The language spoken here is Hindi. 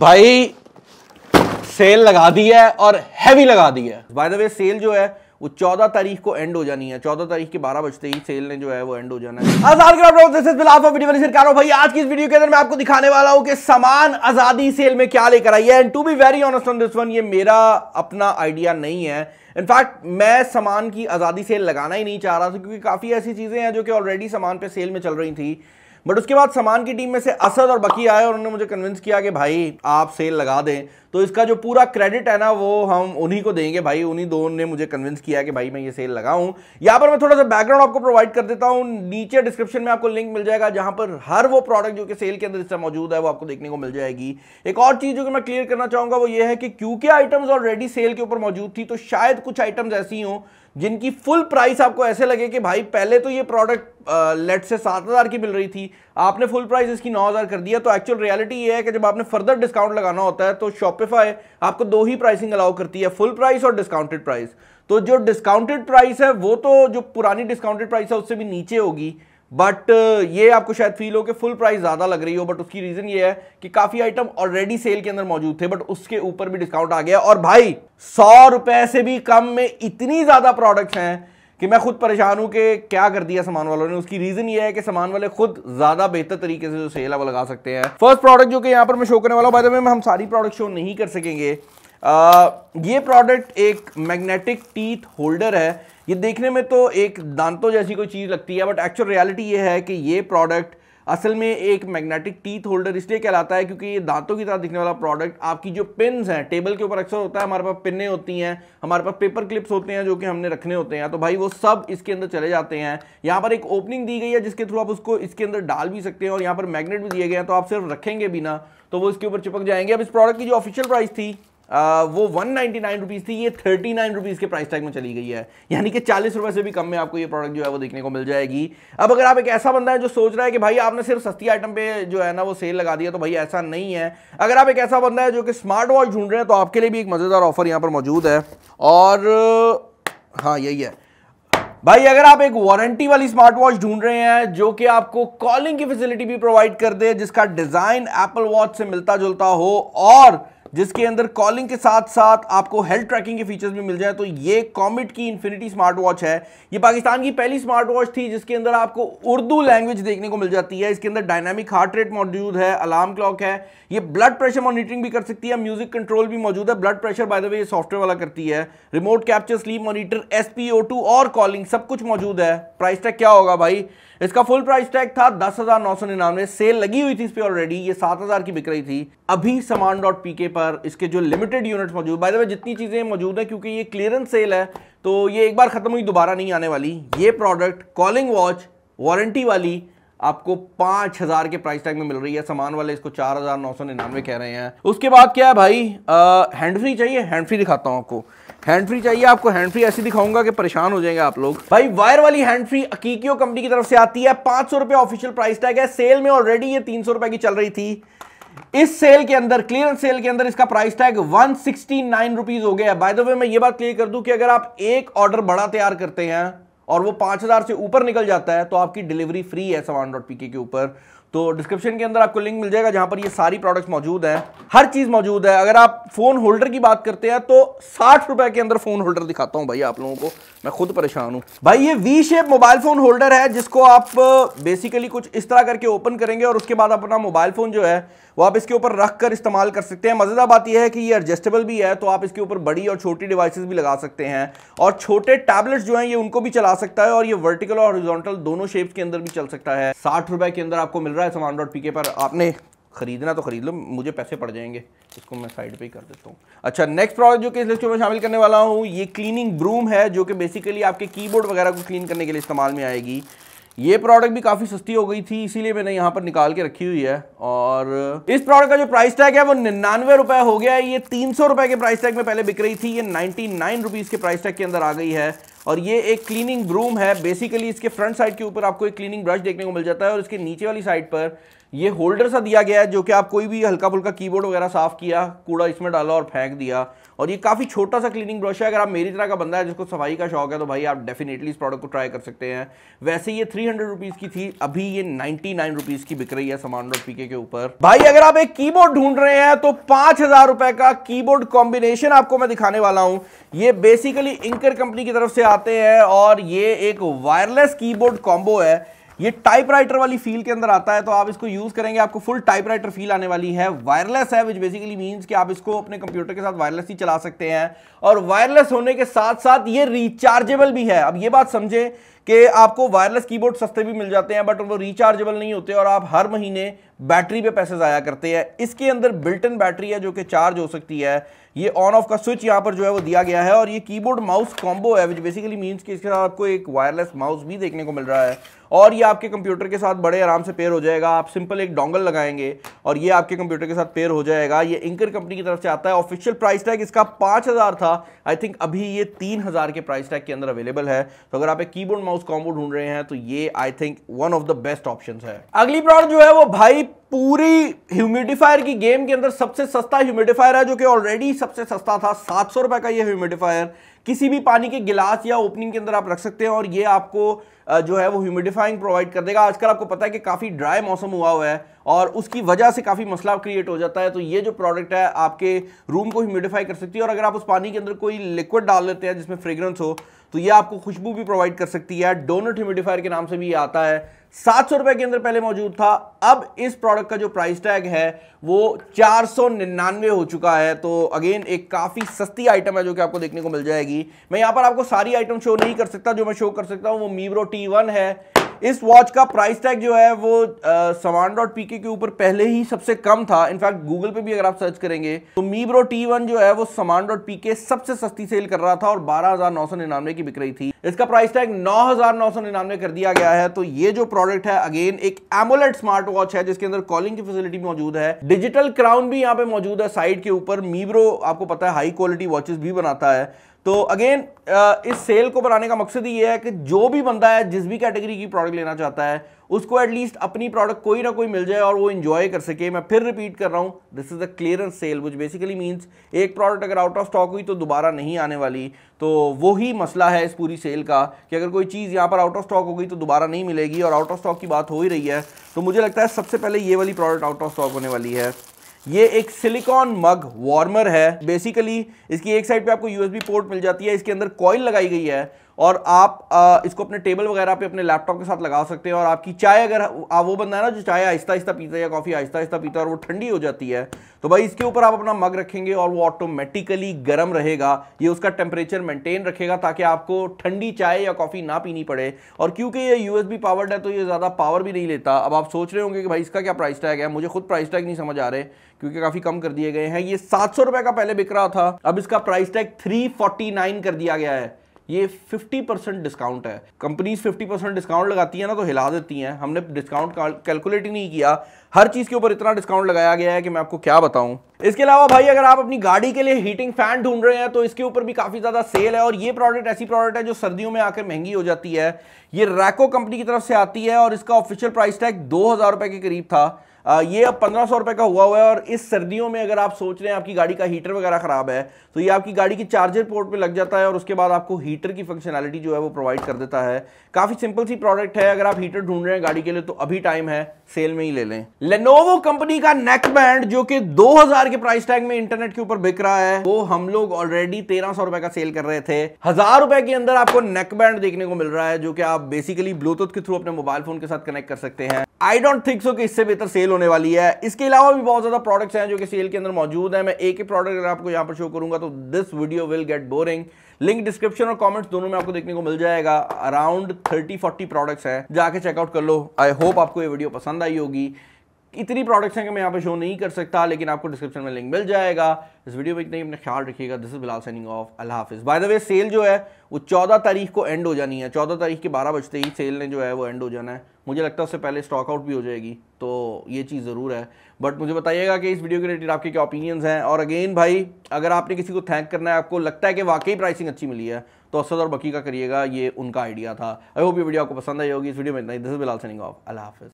भाई सेल लगा दी है और हैवी लगा दी है बाय द वे सेल जो है वो चौदह तारीख को एंड हो जानी है चौदह तारीख के बारह बजते ही सेल ने जो है वो एंड हो जाना है आजाद भाई आज की इस वीडियो के अंदर मैं आपको दिखाने वाला हूं कि सामान आजादी सेल में क्या लेकर आई है and to be very honest on this one ये मेरा अपना आइडिया नहीं है इनफैक्ट मैं सामान की आजादी सेल लगाना ही नहीं चाह रहा था क्योंकि काफी ऐसी चीजें हैं जो कि ऑलरेडी सामान पे सेल में चल रही थी बट उसके बाद सामान की टीम में से असद और बकी आए और उन्होंने मुझे कन्विंस किया कि भाई आप सेल लगा दें तो इसका जो पूरा क्रेडिट है ना वो हम उन्हीं को देंगे भाई उन्हीं दोनों ने मुझे कन्विंस किया कि भाई मैं ये सेल लगाऊं यहाँ पर मैं थोड़ा सा बैकग्राउंड आपको प्रोवाइड कर देता हूँ नीचे डिस्क्रिप्शन में आपको लिंक मिल जाएगा जहां पर हर वो प्रोडक्ट जो कि सेल के अंदर इससे मौजूद है वो आपको देखने को मिल जाएगी एक और चीज जो कि मैं क्लियर करना चाहूंगा वो ये है कि क्योंकि आइटम्स ऑलरेडी सेल के ऊपर मौजूद थी तो शायद कुछ आइटम्स ऐसी हों जिनकी फुल प्राइस आपको ऐसे लगे कि भाई पहले तो ये प्रोडक्ट लेट से सात हज़ार की मिल रही थी आपने फुल प्राइस इसकी नौ हज़ार कर दिया तो एक्चुअल रियलिटी ये है कि जब आपने फर्दर डिस्काउंट लगाना होता है तो शॉपिफाई आपको दो ही प्राइसिंग अलाउ करती है फुल प्राइस और डिस्काउंटेड प्राइस तो जो डिस्काउंटेड प्राइस है वो तो जो पुरानी डिस्काउंटेड प्राइस है उससे भी नीचे होगी बट uh, ये आपको शायद फील हो कि फुल प्राइस ज़्यादा लग रही हो बट उसकी रीज़न ये है कि काफ़ी आइटम ऑलरेडी सेल के अंदर मौजूद थे बट उसके ऊपर भी डिस्काउंट आ गया और भाई सौ रुपए से भी कम में इतनी ज़्यादा प्रोडक्ट्स हैं कि मैं खुद परेशान हूं कि क्या कर दिया सामान वालों ने उसकी रीज़न ये है कि सामान वाले खुद ज़्यादा बेहतर तरीके से जो सेल है वो लगा सकते हैं फर्स्ट प्रोडक्ट जो कि यहाँ पर मैं शो करने वाला हूँ में हम सारी प्रोडक्ट शो नहीं कर सकेंगे आ, uh, ये प्रोडक्ट एक मैग्नेटिक टीथ होल्डर है ये देखने में तो एक दांतों जैसी कोई चीज़ लगती है बट एक्चुअल रियलिटी ये है कि ये प्रोडक्ट असल में एक मैग्नेटिक टीथ होल्डर इसलिए कहलाता है क्योंकि ये दांतों की तरह दिखने वाला प्रोडक्ट आपकी जो पिन हैं टेबल के ऊपर अक्सर होता है हमारे पास पिने होती हैं हमारे पास पेपर क्लिप्स होते हैं जो कि हमने रखने होते हैं तो भाई वो सब इसके अंदर चले जाते हैं यहाँ पर एक ओपनिंग दी गई है जिसके थ्रू आप उसको इसके अंदर डाल भी सकते हैं और यहाँ पर मैग्नेट भी दिए गए हैं तो आप सिर्फ रखेंगे भी ना तो वो इसके ऊपर चिपक जाएंगे अब इस प्रोडक्ट की जो ऑफिशियल प्राइस थी वो वन नाइनटी नाइन थी ये थर्टी नाइन रुपीज़ के प्राइस टैग में चली गई है यानी कि चालीस रुपए से भी कम में आपको ये प्रोडक्ट जो है वो देखने को मिल जाएगी अब अगर आप एक ऐसा बंदा है जो सोच रहा है कि भाई आपने सिर्फ सस्ती आइटम पे जो है ना वो सेल लगा दिया तो भाई ऐसा नहीं है अगर आप एक ऐसा बंदा है जो कि स्मार्ट वॉच ढूंढ रहे हैं तो आपके लिए भी एक मज़ेदार ऑफर यहाँ पर मौजूद है और हाँ यही है भाई अगर आप एक वारंटी वाली स्मार्ट वॉच ढूंढ रहे हैं जो कि आपको कॉलिंग की फैसिलिटी भी प्रोवाइड कर दे जिसका डिज़ाइन एप्पल वॉच से मिलता जुलता हो और जिसके अंदर कॉलिंग के साथ साथ आपको हेल्थ ट्रैकिंग के फीचर्स भी मिल जाए तो ये कॉमिट की इन्फिनिटी स्मार्ट वॉच है ये पाकिस्तान की पहली स्मार्ट वॉच थी जिसके अंदर आपको उर्दू लैंग्वेज देखने को मिल जाती है इसके अंदर डायनामिक हार्ट रेट मौजूद है अलार्म क्लॉक है ये ब्लड प्रेशर मॉनिटरिंग भी कर सकती है म्यूजिक कंट्रोल भी मौजूद है blood pressure by the way ये सॉफ्टवेयर वाला करती है रिमोट कैप्चर स्लीप मॉनिटर एस और कॉलिंग सब कुछ मौजूद है प्राइस टैग क्या होगा भाई इसका फुल प्राइस टैग था दस हजार नौ सौ निन्यानवे सेल लगी हुई थी इस पर ऑलरेडी ये सात हजार की बिक रही थी अभी समान डॉट पी के पर इसके जो लिमिटेड यूनिट मौजूद बाय द वे जितनी चीज़ें मौजूद है क्योंकि ये क्लियरेंस सेल है तो ये एक बार ख़त्म हुई दोबारा नहीं आने वाली ये प्रोडक्ट कॉलिंग वॉच वारंटी वाली आपको पांच हजार के प्राइस टैग में मिल रही है सामान वाले इसको चार हजार नौ सौ निन्यानवे कह रहे हैं उसके बाद क्या है भाई हैंड फ्री चाहिए हैंड फ्री दिखाता हूं आपको हैंड फ्री चाहिए आपको हैंड फ्री ऐसी दिखाऊंगा कि परेशान हो जाएंगे आप लोग भाई वायर वाली हैंड फ्री अकीकियो कंपनी की तरफ से आती है पांच सौ रुपये ऑफिशियल प्राइस टैग है सेल में ऑलरेडी ये तीन सौ रुपए की चल रही थी इस सेल के अंदर क्लियरेंस सेल के अंदर इसका price tag one sixty nine rupees हो गया है बाय द वे मैं ये बात क्लियर कर दूं कि अगर आप एक ऑर्डर बड़ा तैयार करते हैं और वो पांच हज़ार से ऊपर निकल जाता है तो आपकी डिलीवरी फ्री है सवान डॉट पीके के ऊपर तो डिस्क्रिप्शन के अंदर आपको लिंक मिल जाएगा जहां पर ये सारी प्रोडक्ट्स मौजूद हैं हर चीज मौजूद है अगर आप फोन होल्डर की बात करते हैं तो साठ रुपए के अंदर फोन होल्डर दिखाता हूं भाई आप लोगों को मैं खुद परेशान हूं भाई ये V shape mobile phone holder है जिसको आप बेसिकली कुछ इस तरह करके ओपन करेंगे और उसके बाद अपना मोबाइल फोन जो है वो आप इसके ऊपर रख कर इस्तेमाल कर सकते हैं मजेदार बात यह है कि ये एडजस्टेबल भी है तो आप इसके ऊपर बड़ी और छोटी डिवाइसेस भी लगा सकते हैं और छोटे टैबलेट्स जो हैं ये उनको भी चला सकता है और ये वर्टिकल और हॉरिजॉन्टल दोनों शेप्स के अंदर भी चल सकता है साठ रुपए के अंदर आपको मिल रहा है है सामान डॉट पी पर आपने खरीदना तो खरीद लो मुझे पैसे पड़ जाएंगे इसको मैं साइड पे ही कर देता हूँ अच्छा नेक्स्ट प्रोडक्ट जो कि इस लिस्ट में शामिल करने वाला हूँ ये क्लीनिंग ब्रूम है जो कि बेसिकली आपके कीबोर्ड वगैरह को क्लीन करने के लिए इस्तेमाल में आएगी ये प्रोडक्ट भी काफ़ी सस्ती हो गई थी इसीलिए मैंने यहाँ पर निकाल के रखी हुई है और इस प्रोडक्ट का जो प्राइस टैग है वो निन्यानवे रुपए हो गया है ये तीन सौ रुपए के प्राइस टैग में पहले बिक रही थी ये नाइनटी नाइन रुपीज़ के प्राइस टैग के अंदर आ गई है और ये एक क्लीनिंग ब्रूम है बेसिकली इसके फ्रंट साइड के ऊपर आपको एक क्लीनिंग ब्रश देखने को मिल जाता है और इसके नीचे वाली साइड पर ये होल्डर सा दिया गया है जो कि आप कोई भी हल्का फुल्का कीबोर्ड वगैरह साफ किया कूड़ा इसमें डाला और फेंक दिया और ये काफ़ी छोटा सा क्लीनिंग ब्रश है अगर आप मेरी तरह का बंदा है जिसको सफाई का शौक है तो भाई आप डेफिनेटली इस प्रोडक्ट को ट्राई कर सकते हैं वैसे ये थ्री हंड्रेड की थी अभी ये नाइनटी नाइन रुपीज की बिक रही है समान डॉट पीके के ऊपर भाई अगर आप एक कीबोर्ड ढूंढ रहे हैं तो पांच हजार रुपए का कीबोर्ड कॉम्बिनेशन आपको मैं दिखाने वाला हूं ये बेसिकली इंकर कंपनी की तरफ से आते हैं और ये एक वायरलेस कीबोर्ड कॉम्बो है ये टाइपराइटर वाली फील के अंदर आता है तो आप इसको यूज करेंगे आपको फुल टाइपराइटर फील आने वाली है वायरलेस है विच बेसिकली मींस कि आप इसको अपने कंप्यूटर के साथ वायरलेस ही चला सकते हैं और वायरलेस होने के साथ साथ ये रिचार्जेबल भी है अब ये बात समझे कि आपको वायरलेस कीबोर्ड सस्ते भी मिल जाते हैं बट वो रिचार्जेबल नहीं होते और आप हर महीने बैटरी पे पैसे ज़ाया करते हैं इसके अंदर बिल्ट इन बैटरी है जो कि चार्ज हो सकती है ये ऑन ऑफ का स्विच यहाँ पर जो है वो दिया गया है और ये कीबोर्ड माउस कॉम्बो है विच बेसिकली मीन्स कि इसके साथ आपको एक वायरलेस माउस भी देखने को मिल रहा है और ये आपके कंप्यूटर के साथ बड़े आराम से पेयर हो जाएगा आप सिंपल एक डोंगल लगाएंगे और ये आपके कंप्यूटर के साथ पेयर हो जाएगा ये इंकर कंपनी की तरफ से आता है ऑफिशियल प्राइस टैग इसका पाँच था आई थिंक अभी ये तीन के प्राइस टैग के अंदर अवेलेबल है तो अगर आप एक की हाउस कॉम्बो ढूंढ रहे हैं तो ये I think one of the best option है अगली प्रोडक्ट जो है वो भाई पूरी ह्यूमिडिफायर की गेम के अंदर सबसे सस्ता ह्यूमिडिफायर है जो कि ऑलरेडी सबसे सस्ता था सात सौ रुपए का ये ह्यूमिडिफायर किसी भी पानी के गिलास या ओपनिंग के अंदर आप रख सकते हैं और ये आपको जो है वो ह्यूमिडिफाइंग प्रोवाइड कर देगा आजकल आपको पता है कि काफ़ी ड्राई मौसम हुआ हुआ है और उसकी वजह से काफ़ी मसला क्रिएट हो जाता है तो ये जो प्रोडक्ट है आपके रूम को ह्यूमिडिफाई कर सकती है और अगर आप उस पानी के अंदर कोई लिक्विड डाल लेते हैं जिसमें फ्रेग्रेंस हो तो ये आपको खुशबू भी प्रोवाइड कर सकती है डोनट ह्यूमिडिफायर के नाम से भी ये आता है सात सौ रुपए के अंदर पहले मौजूद था अब इस प्रोडक्ट का जो प्राइस टैग है वो चार सौ निन्यानवे हो चुका है तो अगेन एक काफ़ी सस्ती आइटम है जो कि आपको देखने को मिल जाएगी मैं यहाँ पर आपको सारी आइटम शो नहीं कर सकता जो मैं शो कर सकता हूँ वो मीब्रो टी है इस वॉच का प्राइस टैग जो है वो समान डॉट पी के ऊपर पहले ही सबसे कम था इनफैक्ट गूगल पे भी अगर आप सर्च करेंगे तो मीब्रो टी वन जो है वो समान डॉट पी के सबसे सस्ती सेल कर रहा था और बारह हजार नौ सौ निन्यानवे की बिक रही थी इसका प्राइस टैग 9,999 कर दिया गया है तो ये जो प्रोडक्ट है अगेन एक एमोलेट स्मार्ट वॉच है जिसके अंदर कॉलिंग की फैसिलिटी मौजूद है डिजिटल क्राउन भी यहाँ पे मौजूद है साइड के ऊपर मीब्रो आपको पता है हाई क्वालिटी वॉचेस भी बनाता है तो अगेन इस सेल को बनाने का मकसद ये है कि जो भी बंदा है जिस भी कैटेगरी की प्रोडक्ट लेना चाहता है उसको एटलीस्ट अपनी प्रोडक्ट कोई ना कोई मिल जाए और वो इंजॉय कर सके मैं फिर रिपीट कर रहा हूँ this is a clearance sale which basically means एक प्रोडक्ट अगर आउट ऑफ स्टॉक हुई तो दोबारा नहीं आने वाली तो वो ही मसला है इस पूरी सेल का कि अगर कोई चीज़ यहाँ पर आउट ऑफ स्टॉक हो गई तो दोबारा नहीं मिलेगी और आउट ऑफ स्टॉक की बात हो ही रही है तो मुझे लगता है सबसे पहले ये वाली प्रोडक्ट आउट ऑफ स्टॉक होने वाली है ये एक सिलिकॉन मग वार्मर है बेसिकली इसकी एक साइड पे आपको यूएसबी पोर्ट मिल जाती है इसके अंदर कॉइल लगाई गई है और आप आ, इसको अपने टेबल वगैरह पे अपने लैपटॉप के साथ लगा सकते हैं और आपकी चाय अगर आप वो बंदा है ना जो चाय आहिस्ता आहिस्ता पीता है या कॉफ़ी आहिस्ता आहिस्ता पीता है और वो ठंडी हो जाती है तो भाई इसके ऊपर आप अपना मग रखेंगे और वो ऑटोमेटिकली गर्म रहेगा ये उसका टेम्परेचर मेंटेन रखेगा ताकि आपको ठंडी चाय या कॉफ़ी ना पीनी पड़े और क्योंकि ये बी पावर्ड है तो ये ज़्यादा पावर भी नहीं लेता अब आप सोच रहे होंगे कि भाई इसका क्या प्राइस टैग है मुझे खुद प्राइस टैग नहीं समझ आ रहे क्योंकि काफ़ी कम कर दिए गए हैं ये सात सौ का पहले बिक रहा था अब इसका प्राइस टैग थ्री कर दिया गया है ये 50 परसेंट डिस्काउंट है कंपनीज 50 परसेंट डिस्काउंट लगाती है ना तो हिला देती हैं हमने डिस्काउंट कैलकुलेट ही नहीं किया हर चीज़ के ऊपर इतना डिस्काउंट लगाया गया है कि मैं आपको क्या बताऊं इसके अलावा भाई अगर आप अपनी गाड़ी के लिए हीटिंग फैन ढूंढ रहे हैं तो इसके ऊपर भी काफ़ी ज़्यादा सेल है और ये प्रोडक्ट ऐसी प्रोडक्ट है जो सर्दियों में आकर महंगी हो जाती है ये रैको कंपनी की तरफ से आती है और इसका ऑफिशियल प्राइस टैग दो हज़ार के करीब था ये अब पंद्रह सौ रुपए का हुआ हुआ है और इस सर्दियों में अगर आप सोच रहे हैं आपकी गाड़ी का हीटर वगैरह ख़राब है तो ये आपकी गाड़ी की चार्जर पोर्ट पे लग जाता है और उसके बाद आपको हीटर की फंक्शनैलिटी जो है वो प्रोवाइड कर देता है काफ़ी सिंपल सी प्रोडक्ट है अगर आप हीटर ढूंढ रहे हैं गाड़ी के लिए तो अभी टाइम है सेल में ही ले लें लेनोवो कंपनी का नेक बैंड जो कि दो के प्राइस टैग में इंटरनेट के ऊपर बिक रहा है वो हम लोग ऑलरेडी तेरह सौ रुपए का सेल कर रहे थे हजार रुपए के अंदर आपको नेक बैंड देखने को मिल रहा है जो कि आप बेसिकली ब्लूटूथ के थ्रू अपने मोबाइल फोन के साथ कनेक्ट कर सकते हैं आई डोंट थिंक सो कि इससे बेहतर सेल होने वाली है इसके अलावा भी बहुत ज़्यादा प्रोडक्ट्स हैं जो कि सेल के अंदर मौजूद हैं मैं एक ही प्रोडक्ट अगर आपको यहाँ पर शो करूंगा तो this video will get boring link description और कमेंट्स दोनों में आपको देखने को मिल जाएगा अराउंड थर्टी फोर्टी प्रोडक्ट्स है जाके चेकआउट कर लो आई होप आपको ये वीडियो पसंद आई होगी इतनी प्रोडक्ट्स हैं कि मैं यहाँ पे शो नहीं कर सकता लेकिन आपको डिस्क्रिप्शन में लिंक मिल जाएगा इस वीडियो में इतना ही अपना ख्याल रखिएगा this is Bilal signing off अल्लाह हाफिज़ बाय द वे सेल जो है वो चौदह तारीख को एंड हो जानी है चौदह तारीख के बारह बजते ही सेल ने जो है वो एंड हो जाना है मुझे लगता है उससे पहले स्टॉक आउट भी हो जाएगी तो ये चीज़ ज़रूर है बट मुझे बताइएगा कि इस वीडियो के रिलेटेड आपके क्या ओपिनियंस हैं और अगेन भाई अगर आपने किसी को थैंक करना है आपको लगता है कि वाकई प्राइसिंग अच्छी मिली है तो असद और बकी का करिएगा ये उनका आइडिया था आई होप ये वीडियो आपको पसंद आई होगी इस वीडियो में इतना ही दिस बिलाल सेनिंग ऑफ अल्लाह हाफिज़